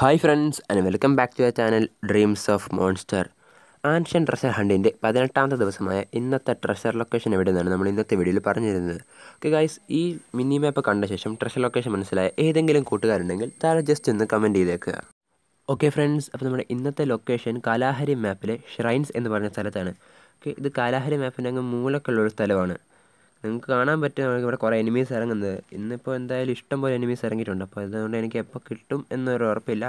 hi friends and welcome back to a channel dreams of monster ancient treasure ഹണ്ടിൻ്റെ പതിനെട്ടാമത്തെ ദിവസമായ ഇന്നത്തെ treasure location എവിടെ നിന്നാണ് നമ്മൾ ഇന്നത്തെ വീഡിയോയിൽ പറഞ്ഞിരുന്നത് ഓക്കെ ഗൈസ് ഈ മിനി മാപ്പ് കണ്ട ശേഷം ട്രഷർ ലൊക്കേഷൻ മനസ്സിലായ ഏതെങ്കിലും കൂട്ടുകാരുണ്ടെങ്കിൽ താഴെ ജസ്റ്റ് ഒന്ന് കമൻറ്റ് ചെയ്തേക്കുക ഓക്കെ ഫ്രണ്ട്സ് അപ്പോൾ നമ്മുടെ ഇന്നത്തെ ലൊക്കേഷൻ കാലാഹരി മാപ്പിലെ ഷ്രൈൻസ് എന്ന് പറഞ്ഞ സ്ഥലത്താണ് ഓക്കെ ഇത് കാലാഹരി മാപ്പിൻ്റെ അങ്ങ് മൂലക്കുള്ളൊരു സ്ഥലമാണ് നിങ്ങൾക്ക് കാണാൻ പറ്റും ഇവിടെ കുറേ എനിമീസ് ഇറങ്ങുന്നത് ഇന്നിപ്പോൾ എന്തായാലും ഇഷ്ടം പോലെ എനിമീസ് ഇറങ്ങിയിട്ടുണ്ട് അപ്പോൾ അതുകൊണ്ട് എനിക്ക് എപ്പോൾ കിട്ടും എന്നൊരു ഉറപ്പില്ല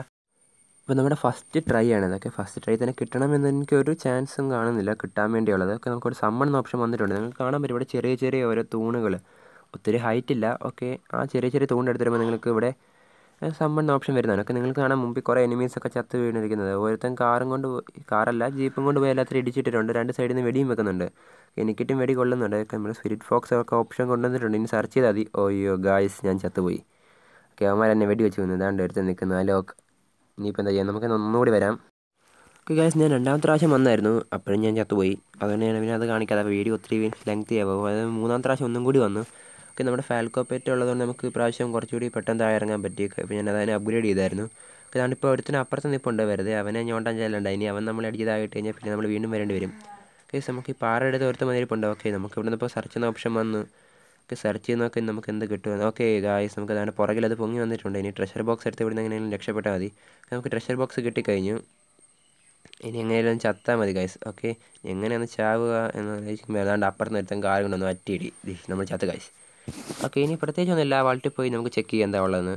അപ്പോൾ നമ്മുടെ ഫസ്റ്റ് ട്രൈ ആണ് ഇതൊക്കെ ഫസ്റ്റ് ട്രൈ തന്നെ കിട്ടണമെന്ന് എനിക്കൊരു ചാൻസും കാണുന്നില്ല കിട്ടാൻ വേണ്ടിയുള്ളത് ഒക്കെ നമുക്കൊരു സമ്മൺ എന്ന ഓപ്ഷൻ വന്നിട്ടുണ്ട് നിങ്ങൾക്ക് കാണാൻ പറ്റും ഇവിടെ ചെറിയ ചെറിയ ഓരോ തൂണുകൾ ഒത്തിരി ഹൈറ്റ് ഇല്ല ഓക്കെ ആ ചെറിയ ചെറിയ തൂണെടുത്ത് വരുമ്പോൾ നിങ്ങൾക്ക് ഇവിടെ സമ്മണ്ണ ഓപ്ഷൻ വരുന്നതാണ് ഒക്കെ നിങ്ങൾക്ക് കാണാൻ മുമ്പിൽ കുറേ ഒക്കെ ചത്ത് വീണിരിക്കുന്നത് ഓരോരുത്തൻ കാറും കൊണ്ട് കാറല്ല ജീപ്പും കൊണ്ട് പോയി എല്ലാത്തിനും ഇടിച്ചിട്ടിട്ടുണ്ട് രണ്ട് സൈഡിൽ നിന്ന് വെടിയും വെക്കുന്നുണ്ട് എനിക്കിട്ടും വെടി കൊള്ളുന്നുണ്ട് നമ്മൾ സ്പിരിറ്റ് ഫോക്സ് ഒക്കെ ഓപ്ഷൻ കൊണ്ടുവന്നിട്ടുണ്ട് ഇനി സെർച്ച് ചെയ്താൽ മതി ഓയ്യോ ഗായ്സ് ഞാൻ ചത്തുപോയി ഓക്കെ അവന്മാർ എന്നെ വെടി വെച്ച് കൊന്നു ഇതാണ്ട് എടുത്ത് നിൽക്കുന്ന ലോക്ക് ഇനിയിപ്പോൾ എന്താ ചെയ്യാം നമുക്ക് ഒന്നുകൂടി വരാം ഓക്കെ ഗായ്സ് ഞാൻ രണ്ടാമത്തെ പ്രാവശ്യം വന്നായിരുന്നു അപ്പോഴും ഞാൻ ചത്തുപോയി അതുകൊണ്ട് ഞാൻ പിന്നെ അത് കാണിക്കാതെ വീഡിയോ ഒത്തിരി ലെങ്ത് ചെയ്യാവും അതായത് മൂന്നാമത്തെ പ്രാവശ്യം ഒന്നും കൂടി വന്നു ഒക്കെ നമ്മുടെ ഫാൽക്കോ പെറ്റ് ഉള്ളതുകൊണ്ട് നമുക്ക് ഇപ്രാവശ്യം കുറച്ചുകൂടി പെട്ടെന്ന് താഴെ ഇറങ്ങാൻ പറ്റി അപ്പോൾ ഞാൻ അതിനെ അപ്ഗ്രേഡ് ചെയ്തായിരുന്നു അപ്പോൾ ഞാനിപ്പോൾ ഒരുത്തിന് അപ്പുറത്ത് ഉണ്ട് വെറുതെ അവനെ ഞോണ്ടാൻ ചെല്ലണ്ട ഇനി അവൻ നമ്മൾ അടിച്ചതായിട്ട് കഴിഞ്ഞാൽ പിന്നെ നമ്മൾ വീണ്ടും വരേണ്ടി വരും ഓക്കെ നമുക്ക് ഈ പാറ എടുത്ത് ഒരുത്ത് മതിരിപ്പുണ്ട് ഓക്കെ നമുക്ക് ഇവിടെ നിന്ന് ഇപ്പോൾ സെർച്ച് ചെയ്യുന്ന ഓപ്ഷൻ വന്ന് ഓക്കെ സെർച്ച് ചെയ്ത് നോക്കി നമുക്ക് എന്ത് കിട്ടുമെന്ന് ഓക്കെ ഗായ്സ് നമുക്ക് അതാണ് പുറകിൽ അത് പൊങ്ങി വന്നിട്ടുണ്ട് ഇനി ട്രഷർ ബോക്സ് എടുത്ത് ഇവിടെ നിന്ന് എങ്ങനെയും രക്ഷപ്പെട്ടാൽ മതി നമുക്ക് ട്രഷർ ബോക്സ് കിട്ടിക്കഴിഞ്ഞു ഇനി എങ്ങനെയാലും ചത്താൽ മതി ഗായ്സ് ഓക്കെ എങ്ങനെയാണ് ചാവുക എന്ന് ആലോചിക്കുമ്പോൾ ഏതാണ്ട് അപ്പുറത്ത് നിർത്താൻ കാര്യങ്ങളൊന്നും അറ്റിയിടി നമ്മൾ ചത്ത് ഗായ്സ് ഓക്കെ ഇനി പ്രത്യേകിച്ചൊന്നുമില്ല വാൾട്ടിൽ പോയി നമുക്ക് ചെക്ക് ചെയ്യാം എന്താ ഉള്ളതെന്ന്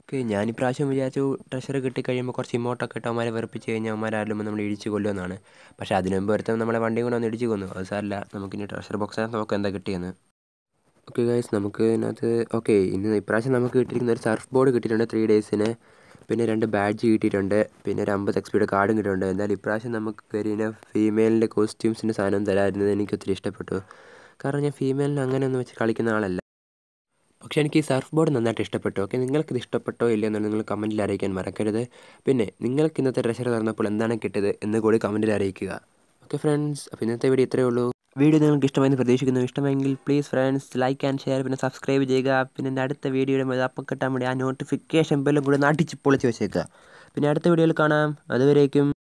ഓക്കെ ഞാനിപ്രാവശ്യം വിചാരിച്ചു ട്രഷർ കിട്ടിക്കഴിയുമ്പോൾ കുറച്ച് ഇമോട്ടൊക്കെ ഇട്ട് അവന്മാരെ വെറുപ്പിച്ച് കഴിഞ്ഞാൽ അവന്മാരാരും നമ്മൾ ഇടിച്ച് കൊല്ലുമെന്നാണ് പക്ഷേ അതിനു മുമ്പ് വരുത്തുമ്പോൾ നമ്മളെ വണ്ടിയും കൂടെ ഒന്ന് ഇടിച്ച് കൊന്നു അത് സാറില്ല നമുക്കിനി ട്രഷർ ബോക്സിനകത്ത് നമുക്ക് എന്താ കിട്ടിയെന്ന് ഓക്കെ ഗൈസ് നമുക്ക് ഇതിനകത്ത് ഓക്കെ ഇന്ന് ഇപ്രാവശ്യം നമുക്ക് കിട്ടിയിരിക്കുന്ന ഒരു സർഫ് ബോർഡ് കിട്ടിയിട്ടുണ്ട് ത്രീ ഡേയ്സിന് പിന്നെ രണ്ട് ബാഡ്ജ് കിട്ടിയിട്ടുണ്ട് പിന്നെ ഒരു അമ്പത് എക്സ്പീഡ് കാർഡും കിട്ടിയിട്ടുണ്ട് എന്നാൽ ഇപ്രാവശ്യം നമുക്ക് കരീന ഫീമെയിലിൻ്റെ കോസ്റ്റ്യൂംസിൻ്റെ സാധനം തരാതിരുന്നത് എനിക്ക് ഒത്തിരി ഇഷ്ടപ്പെട്ടു കാരണം ഞാൻ ഫീമെയിലിന് അങ്ങനെയൊന്നും വെച്ച് കളിക്കുന്ന ആളല്ല പക്ഷേ എനിക്ക് ഈ സർഫ് ബോർഡ് നന്നായിട്ട് ഇഷ്ടപ്പെട്ടു ഓക്കെ നിങ്ങൾക്കിത് ഇഷ്ടപ്പെട്ടോ ഇല്ലയോ എന്നുള്ളത് നിങ്ങൾ കമൻറ്റിൽ അറിയിക്കാൻ മറക്കരുത് പിന്നെ നിങ്ങൾക്ക് ഇന്നത്തെ ട്രഷർ തന്നപ്പോൾ എന്താണ് കിട്ടിയത് എന്ന് കൂടി കമൻറ്റിൽ അറിയിക്കുക ഓക്കെ ഫ്രണ്ട്സ് അപ്പോൾ ഇന്നത്തെ വീഡിയോ ഇത്രയേ ഉള്ളൂ വീഡിയോ നിങ്ങൾക്ക് ഇഷ്ടമായെന്ന് പ്രതീക്ഷിക്കുന്നു ഇഷ്ടമെങ്കിൽ please friends like and share പിന്നെ സബ്സ്ക്രൈബ് ചെയ്യുക പിന്നെ എൻ്റെ അടുത്ത വീഡിയോയുടെ അപ്പം കിട്ടാൻ വേണ്ടി ആ നോട്ടിഫിക്കേഷൻ ബെല്ലും കൂടി നാട്ടിച്ച് പൊളിച്ച് വെച്ചേക്കുക പിന്നെ അടുത്ത വീഡിയോയിൽ കാണാം അതുവരേക്കും